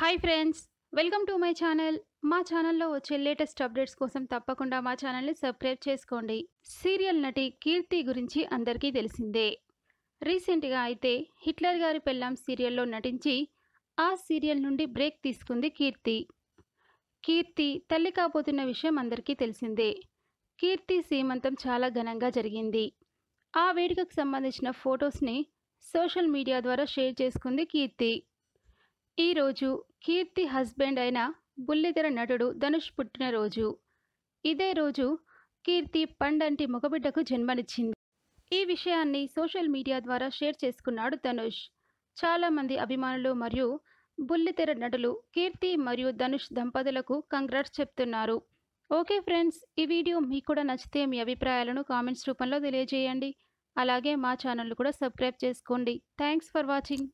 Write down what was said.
hi friends welcome to my channel మా ఛానల్లో వచ్చే లేటెస్ట్ అప్డేట్స్ కోసం తప్పకుండా మా ఛానల్ని సబ్స్క్రైబ్ చేసుకోండి సీరియల్ నటి కీర్తి గురించి అందరికీ తెలిసిందే రీసెంట్గా అయితే హిట్లర్ గారి పెళ్ళాం సీరియల్లో నటించి ఆ సీరియల్ నుండి బ్రేక్ తీసుకుంది కీర్తి కీర్తి తల్లి కాబోతున్న విషయం అందరికీ తెలిసిందే కీర్తి సీమంతం చాలా ఘనంగా జరిగింది ఆ వేడుకకు సంబంధించిన ఫొటోస్ని సోషల్ మీడియా ద్వారా షేర్ చేసుకుంది కీర్తి ఈరోజు కీర్తి హస్బెండ్ అయిన బుల్లితెర నటుడు ధనుష్ పుట్టినరోజు ఇదే రోజు కీర్తి పండంటి మగబిడ్డకు జన్మనిచ్చింది ఈ విషయాన్ని సోషల్ మీడియా ద్వారా షేర్ చేసుకున్నాడు ధనుష్ చాలామంది అభిమానులు మరియు బుల్లితెర నటులు కీర్తి మరియు ధనుష్ దంపతులకు కంగ్రాట్స్ చెప్తున్నారు ఓకే ఫ్రెండ్స్ ఈ వీడియో మీకు కూడా నచ్చితే మీ అభిప్రాయాలను కామెంట్స్ రూపంలో తెలియజేయండి అలాగే మా ఛానల్ కూడా సబ్స్క్రైబ్ చేసుకోండి థ్యాంక్స్ ఫర్ వాచింగ్